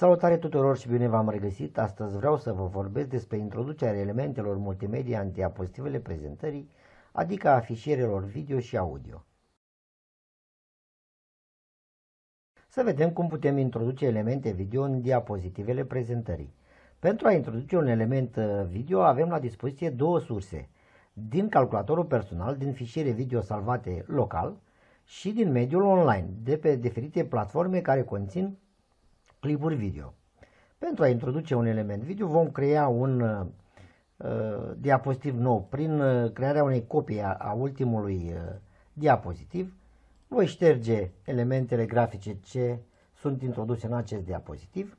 Salutare tuturor și bine v-am regăsit! Astăzi vreau să vă vorbesc despre introducerea elementelor multimedia în diapozitivele prezentării, adică afișierelor video și audio. Să vedem cum putem introduce elemente video în diapozitivele prezentării. Pentru a introduce un element uh, video avem la dispoziție două surse, din calculatorul personal, din fișiere video salvate local și din mediul online, de pe diferite platforme care conțin clipuri video. Pentru a introduce un element video vom crea un uh, uh, diapozitiv nou prin uh, crearea unei copii a, a ultimului uh, diapozitiv. Voi șterge elementele grafice ce sunt introduse în acest diapozitiv.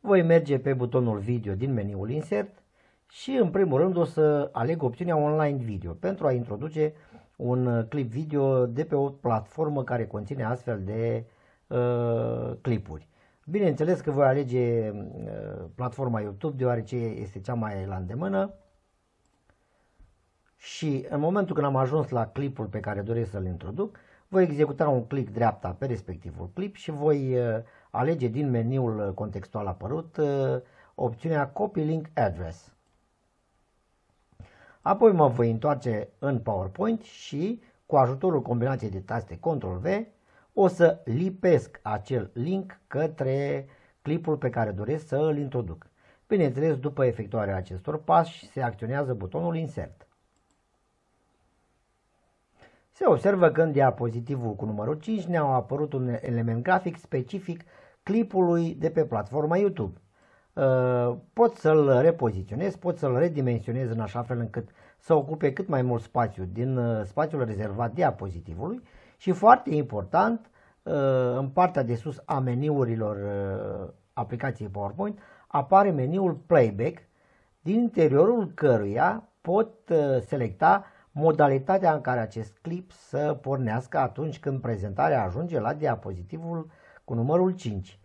Voi merge pe butonul video din meniul insert și în primul rând o să aleg opțiunea online video pentru a introduce un uh, clip video de pe o platformă care conține astfel de uh, clipuri. Bineînțeles că voi alege uh, platforma YouTube deoarece este cea mai la îndemână și în momentul când am ajuns la clipul pe care doresc să-l introduc, voi executa un click dreapta pe respectivul clip și voi uh, alege din meniul contextual apărut uh, opțiunea Copy Link Address. Apoi mă voi întoarce în PowerPoint și cu ajutorul combinației de taste Ctrl V o să lipesc acel link către clipul pe care doresc să îl introduc. Bineînțeles, după efectuarea acestor pași, se acționează butonul Insert. Se observă că în diapozitivul cu numărul 5 ne-au apărut un element grafic specific clipului de pe platforma YouTube. Uh, pot să-l repoziționez, pot să-l redimensionez în așa fel încât să ocupe cât mai mult spațiu din uh, spațiul rezervat diapozitivului și foarte important, uh, în partea de sus a meniurilor uh, aplicației PowerPoint apare meniul Playback, din interiorul căruia pot uh, selecta modalitatea în care acest clip să pornească atunci când prezentarea ajunge la diapozitivul cu numărul 5.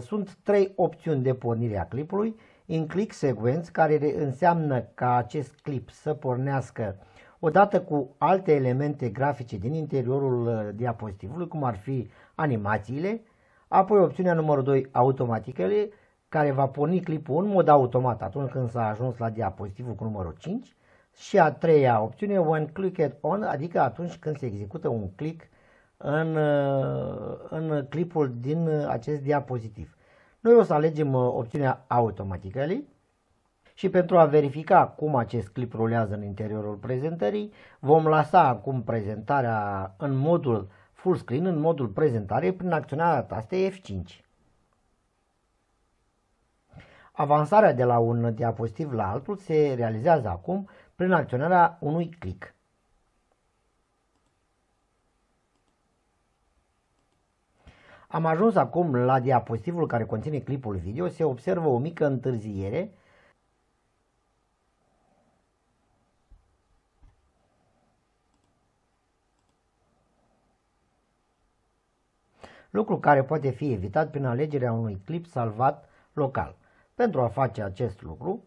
Sunt trei opțiuni de pornire a clipului, in click sequence, care înseamnă ca acest clip să pornească uh, odată cu alte elemente grafice din interiorul uh, diapozitivului, cum ar fi animațiile, apoi opțiunea numărul 2, automaticele, care va porni clipul în mod automat atunci când s-a ajuns la diapozitivul cu numărul 5 și a treia opțiune, When Clicked On, adică atunci când se execută un click în, uh, în clipul din uh, acest diapozitiv. Noi o să alegem opțiunea Automatically și pentru a verifica cum acest clip rulează în interiorul prezentării, vom lăsa acum prezentarea în modul full screen, în modul prezentare, prin acționarea tastei F5. Avansarea de la un diapozitiv la altul se realizează acum prin acționarea unui click. Am ajuns acum la diapozitivul care conține clipul video, se observă o mică întârziere lucru care poate fi evitat prin alegerea unui clip salvat local. Pentru a face acest lucru,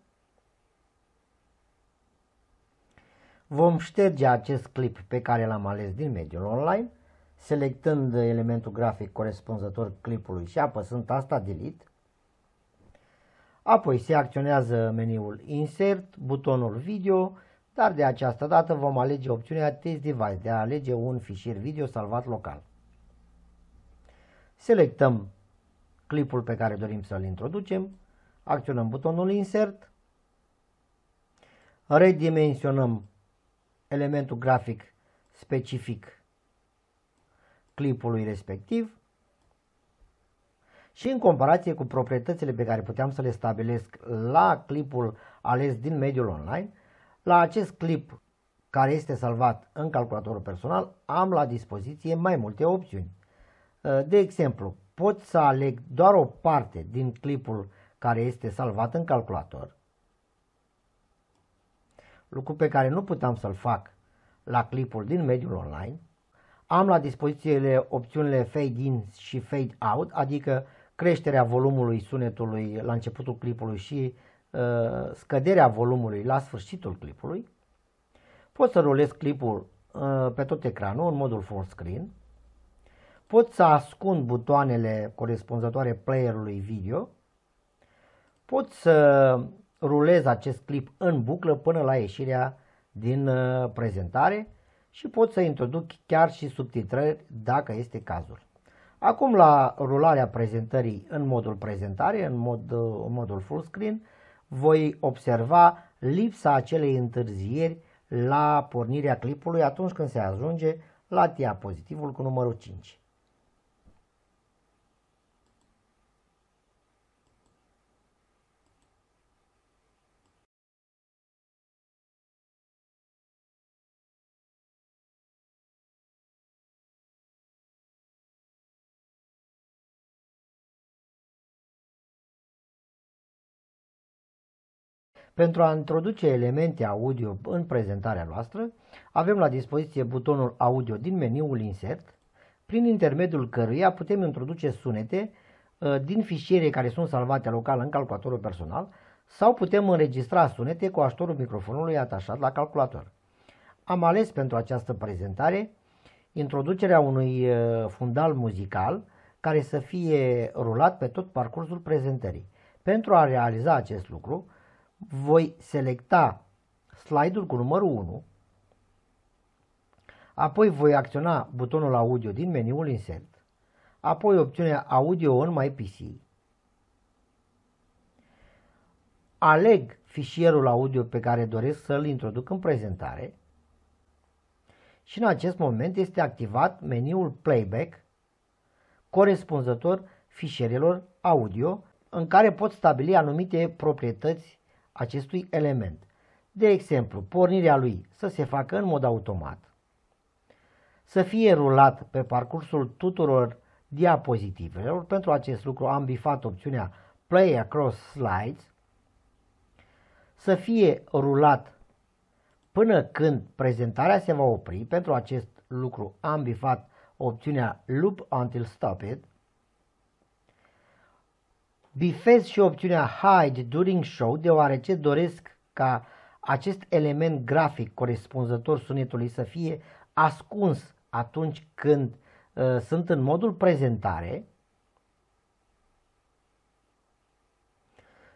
vom șterge acest clip pe care l-am ales din mediul online, selectând elementul grafic corespunzător clipului și apăsând tasta Delete. Apoi se acționează meniul Insert, butonul Video, dar de această dată vom alege opțiunea Test Device de a alege un fișier video salvat local selectăm clipul pe care dorim să-l introducem, acționăm butonul Insert, redimensionăm elementul grafic specific clipului respectiv și în comparație cu proprietățile pe care puteam să le stabilesc la clipul ales din mediul online, la acest clip care este salvat în calculatorul personal am la dispoziție mai multe opțiuni. Eh, de exemplu, pot să aleg doar o parte din clipul care este salvat în calculator, lucru pe care nu puteam să-l fac la clipul din mediul online. Am la dispoziție opțiunile Fade In și Fade Out, adică creșterea volumului sunetului la începutul clipului și uh, scăderea volumului la sfârșitul clipului. Pot să rulez clipul uh, pe tot ecranul în modul full screen pot să ascund butoanele corespunzătoare playerului video, pot să rulez acest clip în buclă până la ieșirea din uh, prezentare și pot să introduc chiar și subtitrări dacă este cazul. Acum la rularea prezentării în modul prezentare, în, mod, uh, în modul full screen, voi observa lipsa acelei întârzieri la pornirea clipului atunci când se ajunge la diapozitivul cu numărul 5. Pentru a introduce elemente audio în prezentarea noastră, avem la dispoziție butonul audio din meniul Insert, prin intermediul căruia putem introduce sunete uh, din fișiere care sunt salvate local în calculatorul personal sau putem înregistra sunete cu ajutorul microfonului atașat la calculator. Am ales pentru această prezentare introducerea unui uh, fundal muzical care să fie rulat pe tot parcursul prezentării. Pentru a realiza acest lucru, voi selecta slide-ul cu numărul 1, apoi voi acționa butonul audio din meniul Insert, apoi opțiunea Audio on my PC, aleg fișierul audio pe care doresc să-l introduc în prezentare și în acest moment este activat meniul Playback corespunzător fișierelor audio în care pot stabili anumite proprietăți acestui element. De exemplu, pornirea lui să se facă în mod automat, să fie rulat pe parcursul tuturor diapozitivelor. Pentru acest lucru am bifat opțiunea Play Across Slides, să fie rulat până când prezentarea se va opri. Pentru acest lucru am bifat opțiunea Loop Until Stop It Bifez și opțiunea Hide During Show deoarece doresc ca acest element grafic corespunzător sunetului să fie ascuns atunci când uh, sunt în modul prezentare.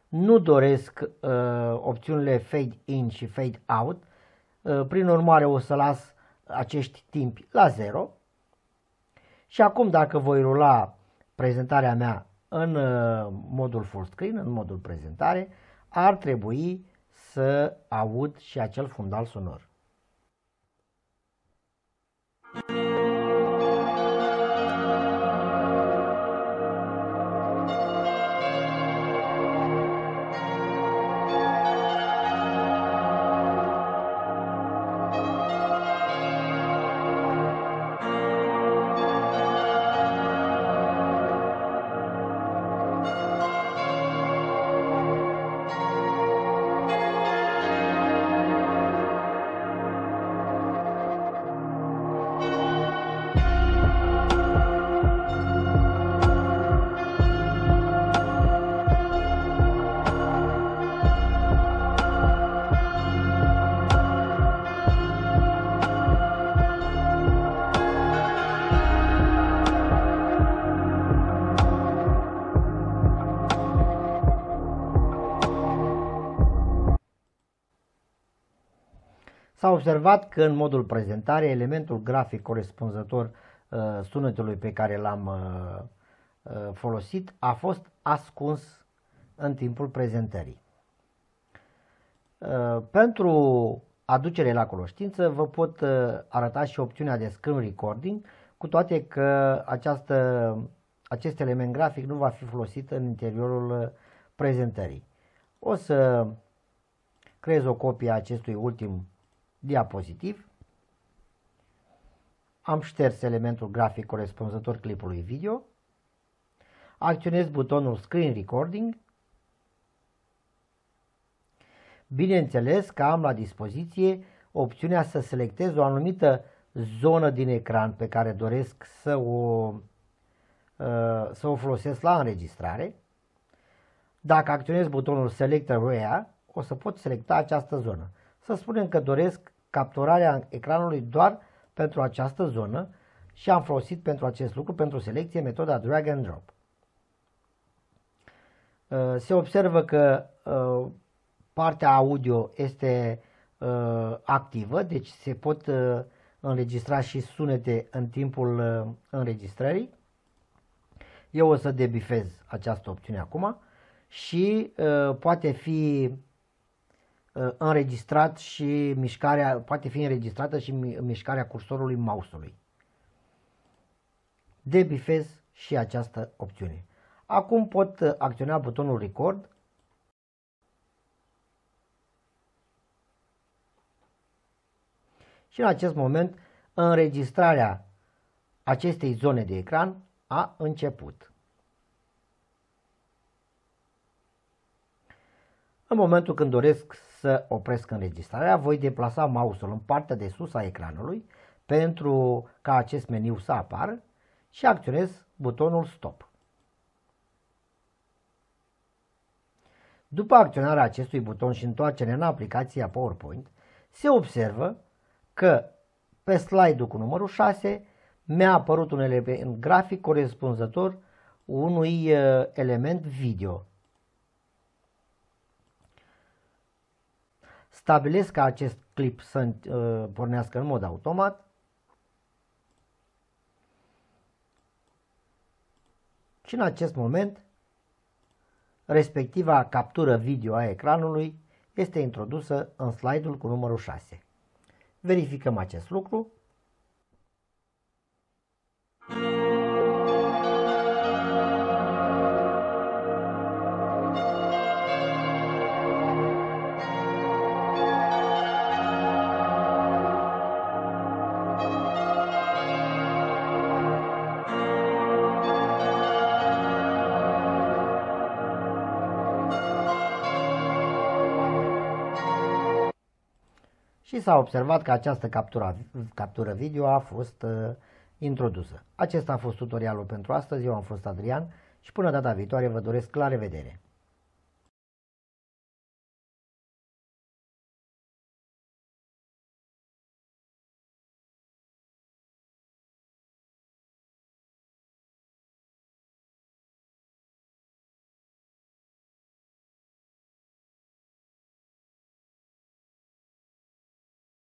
Nu doresc uh, opțiunile Fade In și Fade Out, uh, prin urmare o să las acești timpi la 0. Și acum dacă voi rula prezentarea mea în uh, modul full screen, în modul prezentare, ar trebui să aud și acel fundal sonor. Thank you. S-a observat că în modul prezentare elementul grafic corespunzător uh, sunetului pe care l-am uh, uh, folosit a fost ascuns în timpul prezentării. Pentru aducere la cunoștință vă pot arăta și opțiunea de screen recording, cu toate că această, acest element grafic nu va fi folosit în interiorul prezentării. O să creez o copie a acestui ultim diapozitiv, am șters elementul grafic corespunzător clipului video, acționez butonul Screen Recording, bineînțeles că am la dispoziție opțiunea să selectez o anumită zonă din ecran pe care doresc să o, uh, să o folosesc la înregistrare. Dacă acționez butonul Select Area, o să pot selecta această zonă. Să spunem că doresc capturarea ecranului doar pentru această zonă și am folosit pentru acest lucru, pentru selecție, metoda drag and drop. Uh, se observă că uh, partea audio este uh, activă, deci se pot înregistra și sunete în timpul înregistrării. Eu o să debifez această opțiune acum și poate fi Uh, înregistrat și mișcarea, poate fi înregistrată și mișcarea cursorului mouse-ului. Debifez și această opțiune. Acum pot uh, acționa butonul record și în acest moment înregistrarea acestei zone de ecran a început. În momentul când doresc să opresc înregistrarea, voi deplasa mouse-ul în partea de sus a ecranului pentru ca acest meniu să apară și acționez butonul Stop. După acționarea acestui buton și întoarcerea în aplicația PowerPoint, se observă că pe slide-ul cu numărul 6 mi-a apărut un element grafic corespunzător unui uh, element video. stabilesc ca acest clip să uh, pornească în mod automat și în acest moment respectiva captură video a ecranului este introdusă în slide-ul cu numărul 6. Verificăm acest lucru și s-a observat că această captura, captură video a fost uh, introdusă. Acesta a fost tutorialul pentru astăzi, eu am fost Adrian și până data viitoare vă doresc la revedere!